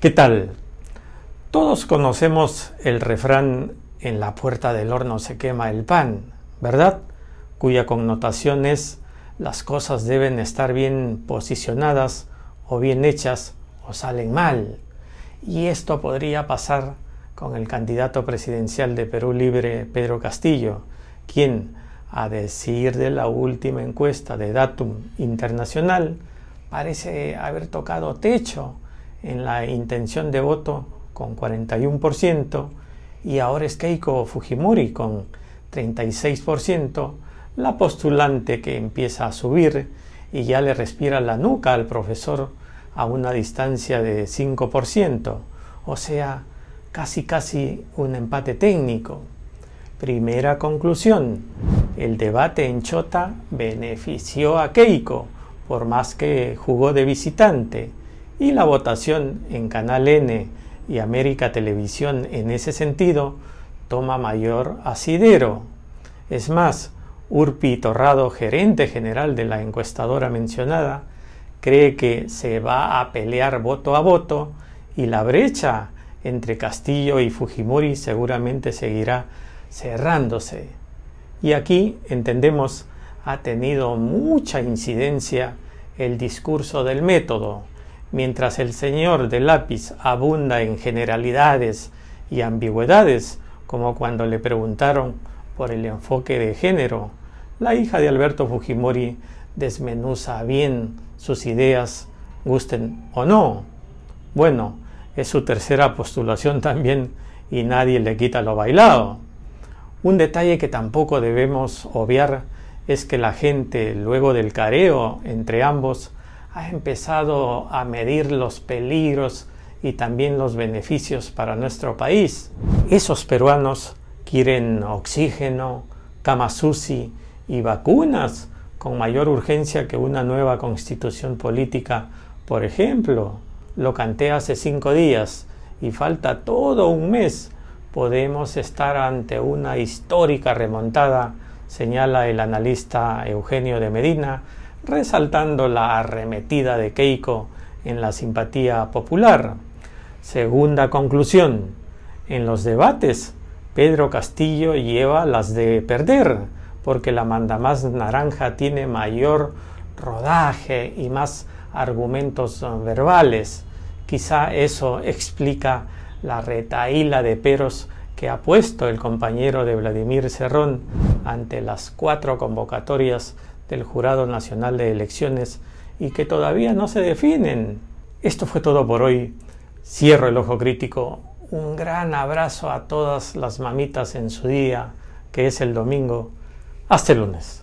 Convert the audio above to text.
¿Qué tal? Todos conocemos el refrán en la puerta del horno se quema el pan, ¿verdad? Cuya connotación es las cosas deben estar bien posicionadas o bien hechas o salen mal. Y esto podría pasar con el candidato presidencial de Perú Libre, Pedro Castillo, quien a decir de la última encuesta de Datum Internacional, parece haber tocado techo en la intención de voto con 41% y ahora es Keiko Fujimori con 36%, la postulante que empieza a subir y ya le respira la nuca al profesor a una distancia de 5%, o sea, casi casi un empate técnico. Primera conclusión, el debate en Chota benefició a Keiko, por más que jugó de visitante, y la votación en Canal N y América Televisión en ese sentido toma mayor asidero. Es más, Urpi Torrado, gerente general de la encuestadora mencionada, cree que se va a pelear voto a voto y la brecha entre Castillo y Fujimori seguramente seguirá cerrándose. Y aquí entendemos ha tenido mucha incidencia el discurso del método. Mientras el señor de lápiz abunda en generalidades y ambigüedades, como cuando le preguntaron por el enfoque de género, la hija de Alberto Fujimori desmenuza bien sus ideas, gusten o no. Bueno, es su tercera postulación también y nadie le quita lo bailado. Un detalle que tampoco debemos obviar es que la gente, luego del careo entre ambos, ha empezado a medir los peligros y también los beneficios para nuestro país. Esos peruanos quieren oxígeno, camas UCI y vacunas con mayor urgencia que una nueva constitución política, por ejemplo. Lo canté hace cinco días y falta todo un mes podemos estar ante una histórica remontada, señala el analista Eugenio de Medina, resaltando la arremetida de Keiko en la simpatía popular. Segunda conclusión, en los debates, Pedro Castillo lleva las de perder, porque la mandamás naranja tiene mayor rodaje y más argumentos verbales. Quizá eso explica la retaíla de peros que ha puesto el compañero de Vladimir Cerrón ante las cuatro convocatorias del Jurado Nacional de Elecciones y que todavía no se definen. Esto fue todo por hoy. Cierro el ojo crítico. Un gran abrazo a todas las mamitas en su día, que es el domingo. Hasta el lunes.